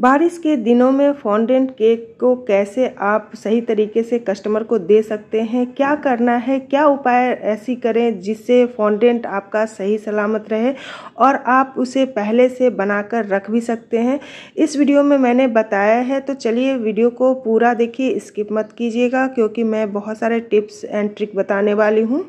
बारिश के दिनों में फॉन्डेंट केक को कैसे आप सही तरीके से कस्टमर को दे सकते हैं क्या करना है क्या उपाय ऐसी करें जिससे फॉन्डेंट आपका सही सलामत रहे और आप उसे पहले से बनाकर रख भी सकते हैं इस वीडियो में मैंने बताया है तो चलिए वीडियो को पूरा देखिए स्किप मत कीजिएगा क्योंकि मैं बहुत सारे टिप्स एंड ट्रिक बताने वाली हूँ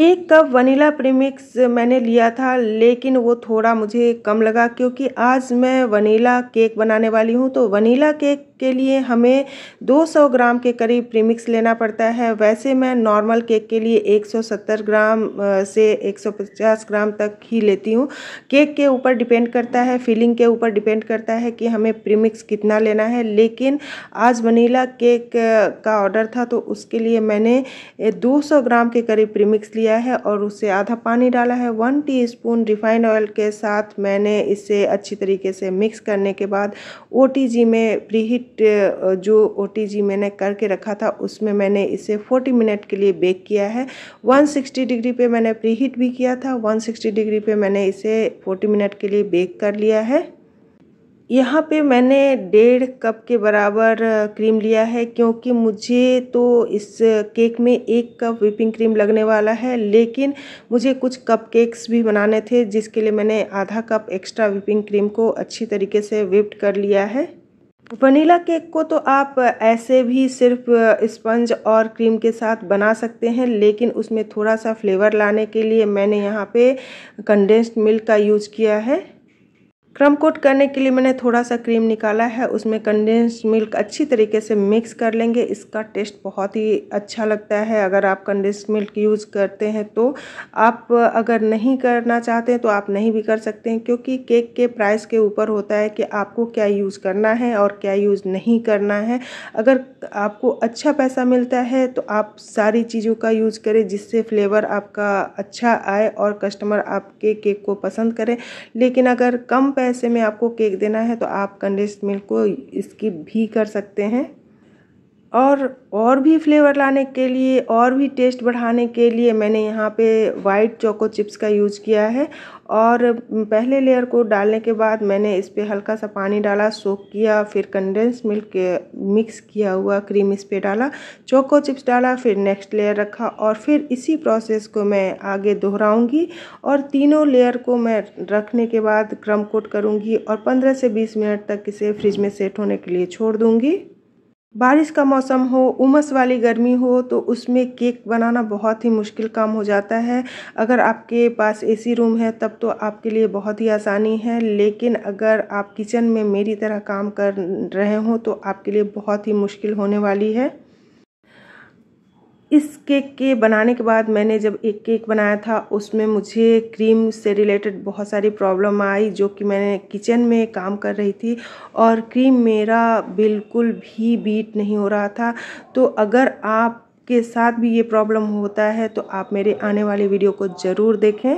एक कप वनीला प्रीमिक्स मैंने लिया था लेकिन वो थोड़ा मुझे कम लगा क्योंकि आज मैं वनीला केक बनाने वाली हूँ तो वनीला केक के लिए हमें 200 ग्राम के करीब प्रीमिक्स लेना पड़ता है वैसे मैं नॉर्मल केक के लिए 170 ग्राम से 150 ग्राम तक ही लेती हूँ केक के ऊपर डिपेंड करता है फीलिंग के ऊपर डिपेंड करता है कि हमें प्रीमिक्स कितना लेना है लेकिन आज वनीला केक का ऑर्डर था तो उसके लिए मैंने 200 ग्राम के करीब प्रीमिक्स लिया है और उससे आधा पानी डाला है वन टी रिफाइंड ऑयल के साथ मैंने इसे अच्छी तरीके से मिक्स करने के बाद ओ में प्री ट जो ओ मैंने करके रखा था उसमें मैंने इसे 40 मिनट के लिए बेक किया है 160 डिग्री पे मैंने प्री हीट भी किया था 160 डिग्री पे मैंने इसे 40 मिनट के लिए बेक कर लिया है यहाँ पे मैंने डेढ़ कप के बराबर क्रीम लिया है क्योंकि मुझे तो इस केक में एक कप विपिंग क्रीम लगने वाला है लेकिन मुझे कुछ कप केक्स भी बनाने थे जिसके लिए मैंने आधा कप एक्स्ट्रा विपिंग क्रीम को अच्छी तरीके से विप्ड कर लिया है वनीला केक को तो आप ऐसे भी सिर्फ स्पंज और क्रीम के साथ बना सकते हैं लेकिन उसमें थोड़ा सा फ्लेवर लाने के लिए मैंने यहाँ पे कंडेंस्ड मिल्क का यूज़ किया है क्रम कोट करने के लिए मैंने थोड़ा सा क्रीम निकाला है उसमें कंडेंस मिल्क अच्छी तरीके से मिक्स कर लेंगे इसका टेस्ट बहुत ही अच्छा लगता है अगर आप कंडेंस मिल्क यूज़ करते हैं तो आप अगर नहीं करना चाहते हैं तो आप नहीं भी कर सकते हैं क्योंकि केक के प्राइस के ऊपर होता है कि आपको क्या यूज़ करना है और क्या यूज़ नहीं करना है अगर आपको अच्छा पैसा मिलता है तो आप सारी चीज़ों का यूज़ करें जिससे फ्लेवर आपका अच्छा आए और कस्टमर आपके केक को पसंद करें लेकिन अगर कम ऐसे में आपको केक देना है तो आप कंडेस्ड मिल्क को स्किप भी कर सकते हैं और और भी फ्लेवर लाने के लिए और भी टेस्ट बढ़ाने के लिए मैंने यहाँ पे वाइट चोको चिप्स का यूज़ किया है और पहले लेयर को डालने के बाद मैंने इस पर हल्का सा पानी डाला सोक किया फिर कंडेंस मिल्क मिक्स किया हुआ क्रीम इस पर डाला चोको चिप्स डाला फिर नेक्स्ट लेयर रखा और फिर इसी प्रोसेस को मैं आगे दोहराऊंगी और तीनों लेयर को मैं रखने के बाद क्रम कोट करूँगी और पंद्रह से बीस मिनट तक इसे फ्रिज में सेट होने के लिए छोड़ दूँगी बारिश का मौसम हो उमस वाली गर्मी हो तो उसमें केक बनाना बहुत ही मुश्किल काम हो जाता है अगर आपके पास एसी रूम है तब तो आपके लिए बहुत ही आसानी है लेकिन अगर आप किचन में मेरी तरह काम कर रहे हो तो आपके लिए बहुत ही मुश्किल होने वाली है इस केक के बनाने के बाद मैंने जब एक केक बनाया था उसमें मुझे क्रीम से रिलेटेड बहुत सारी प्रॉब्लम आई जो कि मैंने किचन में काम कर रही थी और क्रीम मेरा बिल्कुल भी बीट नहीं हो रहा था तो अगर आप के साथ भी ये प्रॉब्लम होता है तो आप मेरे आने वाले वीडियो को ज़रूर देखें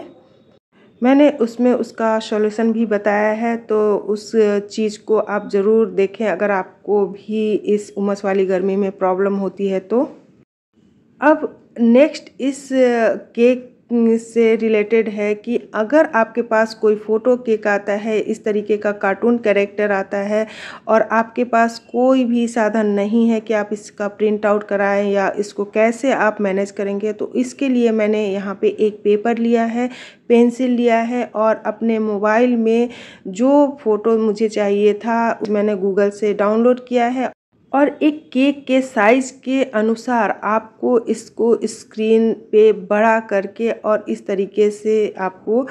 मैंने उसमें उसका सॉल्यूशन भी बताया है तो उस चीज़ को आप ज़रूर देखें अगर आपको भी इस उमस वाली गर्मी में प्रॉब्लम होती है तो अब नेक्स्ट इस केक से रिलेटेड है कि अगर आपके पास कोई फ़ोटो केक आता है इस तरीके का कार्टून कैरेक्टर आता है और आपके पास कोई भी साधन नहीं है कि आप इसका प्रिंट आउट कराएं या इसको कैसे आप मैनेज करेंगे तो इसके लिए मैंने यहाँ पे एक पेपर लिया है पेंसिल लिया है और अपने मोबाइल में जो फ़ोटो मुझे चाहिए था मैंने गूगल से डाउनलोड किया है और एक केक के साइज़ के अनुसार आपको इसको स्क्रीन पे बड़ा करके और इस तरीके से आपको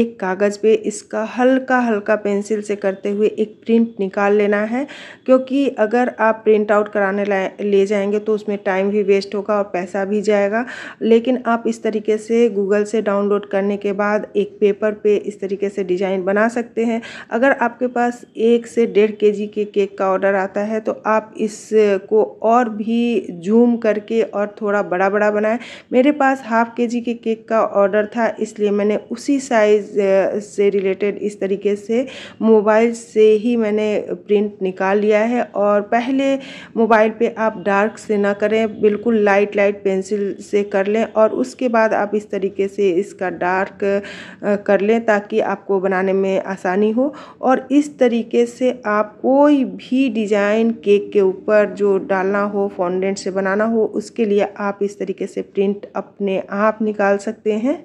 एक कागज़ पे इसका हल्का हल्का पेंसिल से करते हुए एक प्रिंट निकाल लेना है क्योंकि अगर आप प्रिंट आउट कराने ले जाएंगे तो उसमें टाइम भी वेस्ट होगा और पैसा भी जाएगा लेकिन आप इस तरीके से गूगल से डाउनलोड करने के बाद एक पेपर पे इस तरीके से डिज़ाइन बना सकते हैं अगर आपके पास एक से डेढ़ के जी के केक का ऑर्डर आता है तो आप इसको और भी जूम करके और थोड़ा बड़ा बड़ा बनाएं मेरे पास हाफ़ के जी के केक का ऑर्डर था इसलिए मैंने उसी साइज़ से रिलेटेड इस तरीके से मोबाइल से ही मैंने प्रिंट निकाल लिया है और पहले मोबाइल पे आप डार्क से ना करें बिल्कुल लाइट लाइट पेंसिल से कर लें और उसके बाद आप इस तरीके से इसका डार्क कर लें ताकि आपको बनाने में आसानी हो और इस तरीके से आप कोई भी डिज़ाइन केक के ऊपर ऊपर जो डालना हो फॉन्डेंट से बनाना हो उसके लिए आप इस तरीके से प्रिंट अपने आप निकाल सकते हैं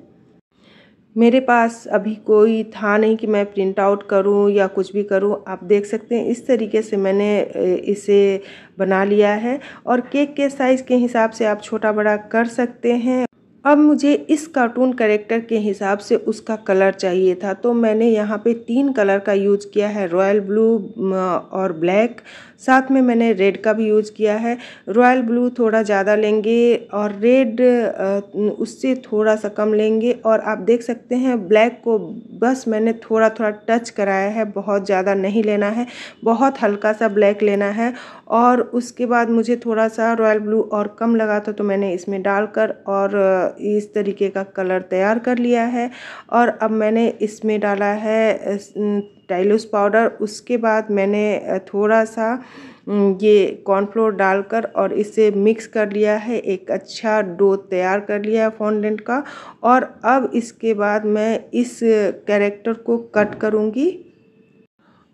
मेरे पास अभी कोई था नहीं कि मैं प्रिंट आउट करूं या कुछ भी करूं आप देख सकते हैं इस तरीके से मैंने इसे बना लिया है और केक के साइज़ के हिसाब से आप छोटा बड़ा कर सकते हैं अब मुझे इस कार्टून करेक्टर के हिसाब से उसका कलर चाहिए था तो मैंने यहाँ पे तीन कलर का यूज़ किया है रॉयल ब्लू और ब्लैक साथ में मैंने रेड का भी यूज़ किया है रॉयल ब्लू थोड़ा ज़्यादा लेंगे और रेड उससे थोड़ा सा कम लेंगे और आप देख सकते हैं ब्लैक को बस मैंने थोड़ा थोड़ा टच कराया है बहुत ज़्यादा नहीं लेना है बहुत हल्का सा ब्लैक लेना है और उसके बाद मुझे थोड़ा सा रॉयल ब्लू और कम लगा था तो मैंने इसमें डालकर और इस तरीके का कलर तैयार कर लिया है और अब मैंने इसमें डाला है टाइलोस पाउडर उसके बाद मैंने थोड़ा सा ये कॉर्नफ्लोर डालकर और इसे मिक्स कर लिया है एक अच्छा डो तैयार कर लिया है फॉन्डेंट का और अब इसके बाद मैं इस कैरेक्टर को कट करूँगी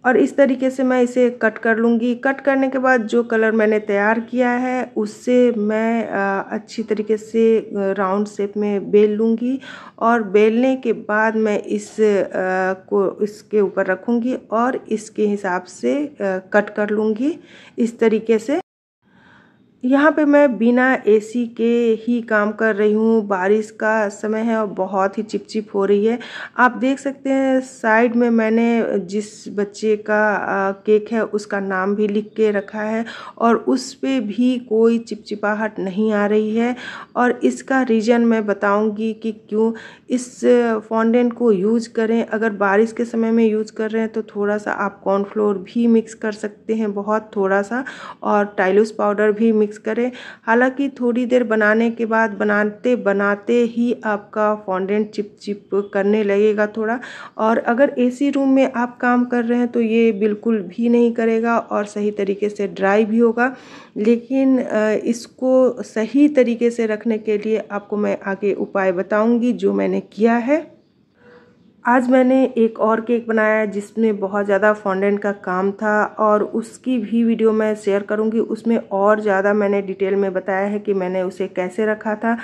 और इस तरीके से मैं इसे कट कर लूँगी कट करने के बाद जो कलर मैंने तैयार किया है उससे मैं अच्छी तरीके से राउंड शेप में बेल लूँगी और बेलने के बाद मैं इस को इसके ऊपर रखूँगी और इसके हिसाब से कट कर लूँगी इस तरीके से यहाँ पे मैं बिना एसी के ही काम कर रही हूँ बारिश का समय है और बहुत ही चिपचिप हो रही है आप देख सकते हैं साइड में मैंने जिस बच्चे का केक है उसका नाम भी लिख के रखा है और उस पर भी कोई चिपचिपाहट नहीं आ रही है और इसका रीज़न मैं बताऊंगी कि क्यों इस फॉन्डेंट को यूज़ करें अगर बारिश के समय में यूज़ कर रहे हैं तो थोड़ा सा आप कॉर्नफ्लोर भी मिक्स कर सकते हैं बहुत थोड़ा सा और टाइलस पाउडर भी मिक्स प्रैक्टिस करें हालांकि थोड़ी देर बनाने के बाद बनाते बनाते ही आपका फॉन्डेंट चिप चिप करने लगेगा थोड़ा और अगर एसी रूम में आप काम कर रहे हैं तो ये बिल्कुल भी नहीं करेगा और सही तरीके से ड्राई भी होगा लेकिन इसको सही तरीके से रखने के लिए आपको मैं आगे उपाय बताऊंगी जो मैंने किया है आज मैंने एक और केक बनाया है जिसमें बहुत ज़्यादा फॉन्डेंट का काम था और उसकी भी वीडियो मैं शेयर करूँगी उसमें और ज़्यादा मैंने डिटेल में बताया है कि मैंने उसे कैसे रखा था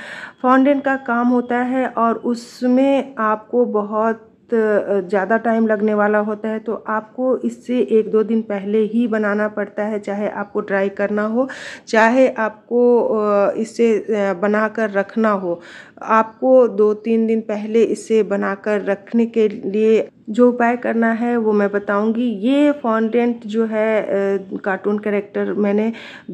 फॉन्डेंट का काम होता है और उसमें आपको बहुत ज़्यादा टाइम लगने वाला होता है तो आपको इससे एक दो दिन पहले ही बनाना पड़ता है चाहे आपको ड्राई करना हो चाहे आपको इसे बना कर रखना हो आपको दो तीन दिन पहले इसे बनाकर रखने के लिए जो उपाय करना है वो मैं बताऊंगी ये फॉन्डेंट जो है कार्टून कैरेक्टर मैंने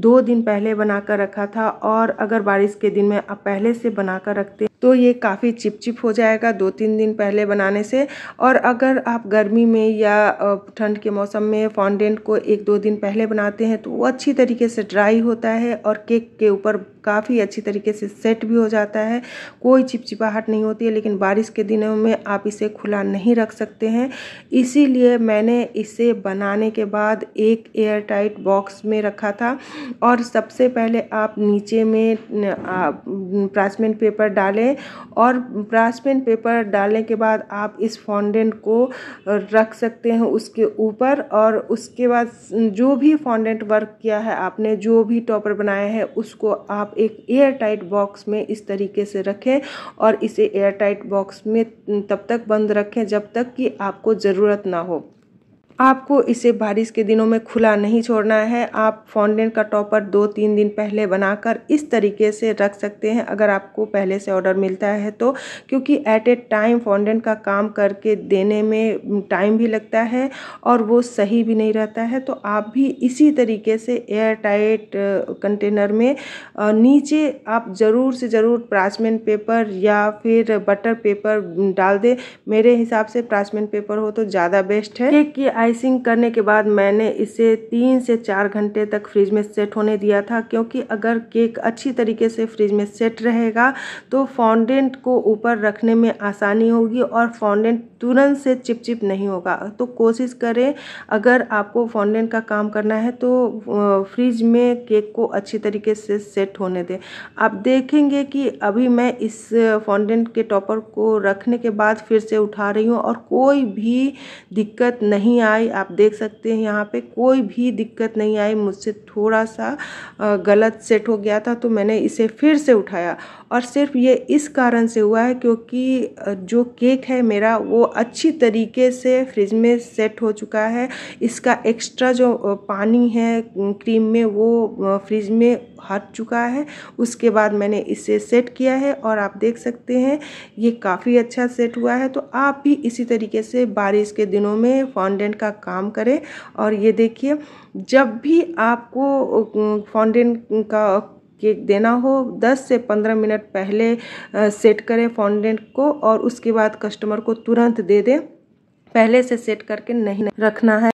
दो दिन पहले बनाकर रखा था और अगर बारिश के दिन में आप पहले से बनाकर रखते तो ये काफ़ी चिपचिप हो जाएगा दो तीन दिन पहले बनाने से और अगर आप गर्मी में या ठंड के मौसम में फॉन्डेंट को एक दो दिन पहले बनाते हैं तो वो अच्छी तरीके से ड्राई होता है और केक के ऊपर काफ़ी अच्छी तरीके से सेट भी हो जाता है कोई चिपचिपाहट नहीं होती है लेकिन बारिश के दिनों में आप इसे खुला नहीं रख सकते हैं इसीलिए मैंने इसे बनाने के बाद एक एयर टाइट बॉक्स में रखा था और सबसे पहले आप नीचे में प्रासमेंट पेपर डालें और प्रासमेंट पेपर डालने के बाद आप इस फॉन्डेंट को रख सकते हैं उसके ऊपर और उसके बाद जो भी फॉन्डेंट वर्क किया है आपने जो भी टॉपर बनाया है उसको आप आप एक एयर टाइट बॉक्स में इस तरीके से रखें और इसे एयर टाइट बॉक्स में तब तक बंद रखें जब तक कि आपको ज़रूरत ना हो आपको इसे बारिश के दिनों में खुला नहीं छोड़ना है आप फॉन्डेंट का टॉपर दो तीन दिन पहले बनाकर इस तरीके से रख सकते हैं अगर आपको पहले से ऑर्डर मिलता है तो क्योंकि एट ए टाइम फॉन्डेंट का काम करके देने में टाइम भी लगता है और वो सही भी नहीं रहता है तो आप भी इसी तरीके से एयर टाइट कंटेनर में नीचे आप ज़रूर से ज़रूर प्राचमेन पेपर या फिर बटर पेपर डाल दें मेरे हिसाब से प्राचमेन पेपर हो तो ज़्यादा बेस्ट है कि आइसिंग करने के बाद मैंने इसे तीन से चार घंटे तक फ्रिज में सेट होने दिया था क्योंकि अगर केक अच्छी तरीके से फ्रिज में सेट रहेगा तो फाउंडेंट को ऊपर रखने में आसानी होगी और फाउंडेंट तुरंत से चिपचिप नहीं होगा तो कोशिश करें अगर आपको फाउंडेंट का काम करना है तो फ्रिज में केक को अच्छी तरीके से सेट होने दें आप देखेंगे कि अभी मैं इस फाउंडेंट के टॉपर को रखने के बाद फिर से उठा रही हूँ और कोई भी दिक्कत नहीं आई आई आप देख सकते हैं यहाँ पे कोई भी दिक्कत नहीं आई मुझसे थोड़ा सा गलत सेट हो गया था तो मैंने इसे फिर से उठाया और सिर्फ ये इस कारण से हुआ है क्योंकि जो केक है मेरा वो अच्छी तरीके से फ्रिज में सेट हो चुका है इसका एक्स्ट्रा जो पानी है क्रीम में वो फ्रिज में हट चुका है उसके बाद मैंने इसे सेट किया है और आप देख सकते हैं ये काफ़ी अच्छा सेट हुआ है तो आप भी इसी तरीके से बारिश के दिनों में फॉन्डेंट का का काम करे और ये देखिए जब भी आपको फाउंडेंट का केक देना हो 10 से 15 मिनट पहले सेट करें फाउंडेंट को और उसके बाद कस्टमर को तुरंत दे दें पहले से सेट करके नहीं रखना है